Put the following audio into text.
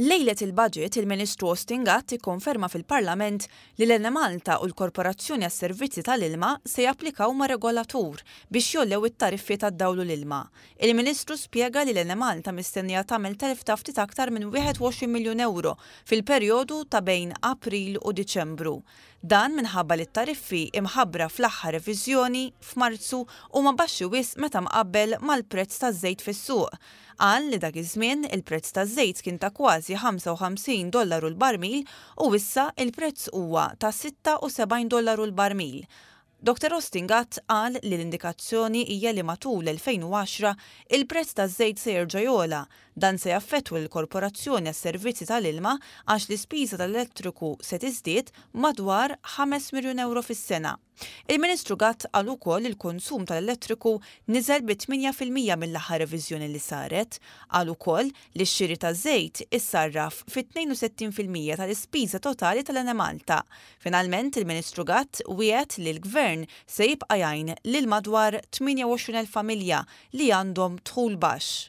Lejlet il-budget, il-Ministru Ostingat ikkonferma fil-Parlament li l Malta u l-Korporazzjoni għas servizzi tal-ilma se japplikaw ma' regolatur biex jollew it-tariffi tad dawlu l-ilma. Il-Ministru spiega li l Malta mistennija tagħmel telf taftit aktar minn 21 miljun euro fil-perjodu ta' bejn April u Diċembru. Dan minħabba li t-tariffi imħabbra fl-aħħar reviżjoni f'Marzu u ma baxxi wis meta mqabbel mal-prezz taż-żejt fis-suq. Qal li dak iż-żmien il-prezz taż-żejt kien ta' kważi 55 dollaru l-barmil u issa il-prezz huwa ta' 76 dollaru l-barmil. Dr. Gatt qal li l-indikazzjoni hija li matul l-2010 il-prezz ta' żejt se jerġa' Dan se jaffettwu l-korporazzjoni għas servizzi tal-ilma għax l-ispiża tal-elettriku se tiżdied madwar 5 miljun euro fis-sena. Il-Ministru Gatt qal ukoll il-konsum tal-elettriku niżel bit 8% mill-aħħar reviżjoni li saret, Għal ukoll li x-xiri ta' żejt issarraf fit 62% tal-ispiża totali tal-Enemalta. Finalment il-Ministru Gatt wiegħed li l-Gvern il-gvern se jibqa' jgħin lil madwar 28,000 familja li għandhom tħul baxx.